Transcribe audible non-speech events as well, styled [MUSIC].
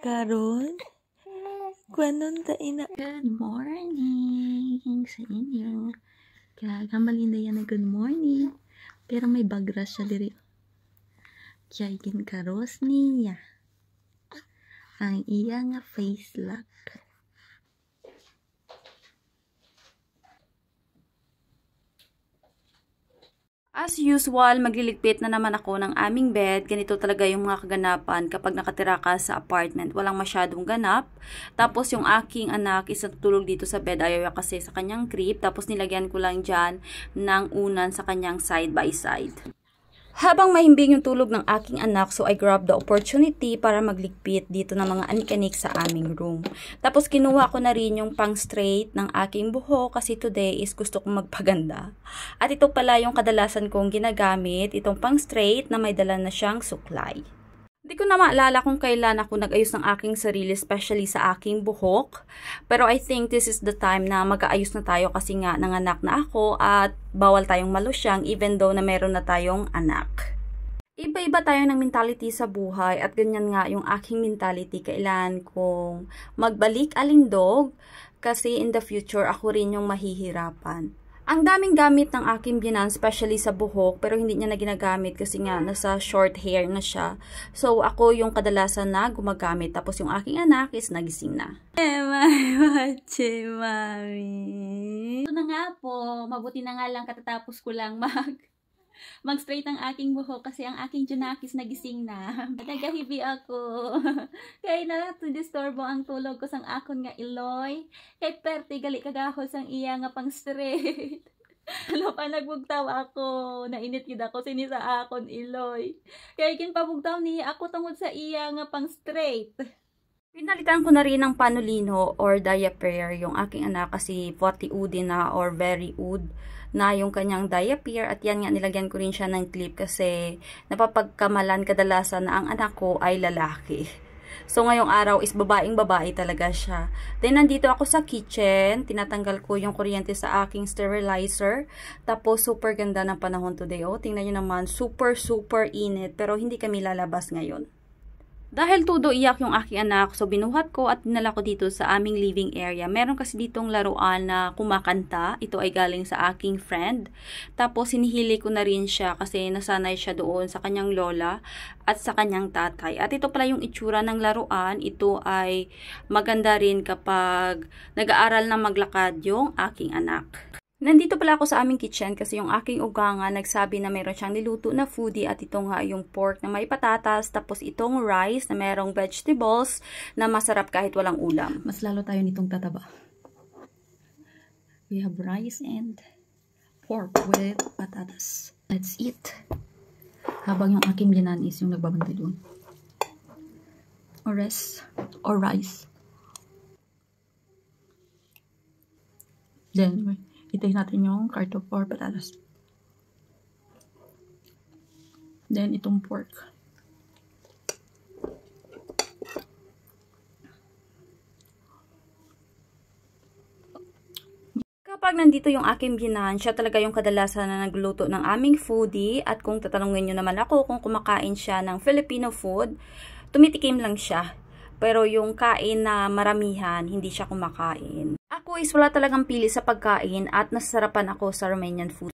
Karon, kwanon ta ina. Good morning sa inyo. Kaya kamalinda yan na good morning. Pero may bagras siya diri. Kaya ikin karos niya. Ang iya nga face lock. As usual, magliligpit na naman ako ng aming bed. Ganito talaga yung mga kaganapan kapag nakatira ka sa apartment. Walang masyadong ganap. Tapos yung aking anak, isa tulog dito sa bed. Ayaw niya kasi sa kanyang crib. Tapos nilagyan ko lang dyan ng unan sa kanyang side by side. Habang mahimbing yung tulog ng aking anak, so I grabbed the opportunity para magligpit dito ng mga anik-anik sa aming room. Tapos kinuha ko na rin yung pang straight ng aking buho kasi today is gusto kong magpaganda. At ito pala yung kadalasan kong ginagamit, itong pang straight na may dala na siyang suklay. Hindi ko na maalala kung kailan ako nag-ayos ng aking sarili, especially sa aking buhok. Pero I think this is the time na mag-aayos na tayo kasi nga nanganak na ako at bawal tayong malusyang even though na meron na tayong anak. Iba-iba tayo ng mentality sa buhay at ganyan nga yung aking mentality. Kailan kong magbalik alindog kasi in the future ako rin yung mahihirapan. Ang daming gamit ng aking binan, especially sa buhok, pero hindi niya na ginagamit kasi nga nasa short hair na siya. So, ako yung kadalasan na gumagamit. Tapos yung aking anak is nagising na. Emay, watche, [LAUGHS] mami. Ito na nga po. Mabuti na nga lang katatapos ko lang mag mag-straight ang aking buhok kasi ang aking Junakis nagising na. Nagahibi [LAUGHS] ako. [LAUGHS] Kay na to disturbo ang tulog ko sang akon nga iloy. Kay perti gali kagahol sang iya nga pang straight. Hala [LAUGHS] ano pa nagbugtaw ako. Nainit gid ako sini sa akon iloy. Kay kinpabugtaw pabugtaw ni ako tungod sa iya nga pang straight. Pinalitan ko na rin ng panulino or diaper yung aking anak kasi puwati udin na or very ud na yung kanyang diaper at yan nga nilagyan ko rin siya ng clip kasi napapagkamalan kadalasan na ang anak ko ay lalaki. So, ngayong araw is babaeng-babae talaga siya. Then, nandito ako sa kitchen. Tinatanggal ko yung kuryente sa aking sterilizer. Tapos, super ganda ng panahon today. Oh, tingnan niyo naman, super, super init. Pero, hindi kami lalabas ngayon. Dahil todo iyak yung aking anak, so binuhat ko at dinala ko dito sa aming living area. Meron kasi ditong laruan na kumakanta. Ito ay galing sa aking friend. Tapos sinihili ko na rin siya kasi nasanay siya doon sa kanyang lola at sa kanyang tatay. At ito pala yung itsura ng laruan. Ito ay maganda rin kapag nag-aaral na maglakad yung aking anak. Nandito pala ako sa aming kitchen kasi yung aking uganga nagsabi na meron siyang niluto na foodie at ito nga yung pork na may patatas tapos itong rice na merong vegetables na masarap kahit walang ulam. Mas lalo tayo nitong tataba. We have rice and pork with patatas. Let's eat. Habang yung aking linan is yung nagbabantay doon. Or rice. Or rice. Then, itay natin yung carto or patatas. Then, itong pork. Kapag nandito yung aking binan, siya talaga yung kadalasan na nagluto ng aming foodie. At kung tatanungin nyo naman ako kung kumakain siya ng Filipino food, tumitikim lang siya. Pero yung kain na maramihan, hindi siya kumakain. Ako is wala talagang pili sa pagkain at nasasarapan ako sa Romanian food.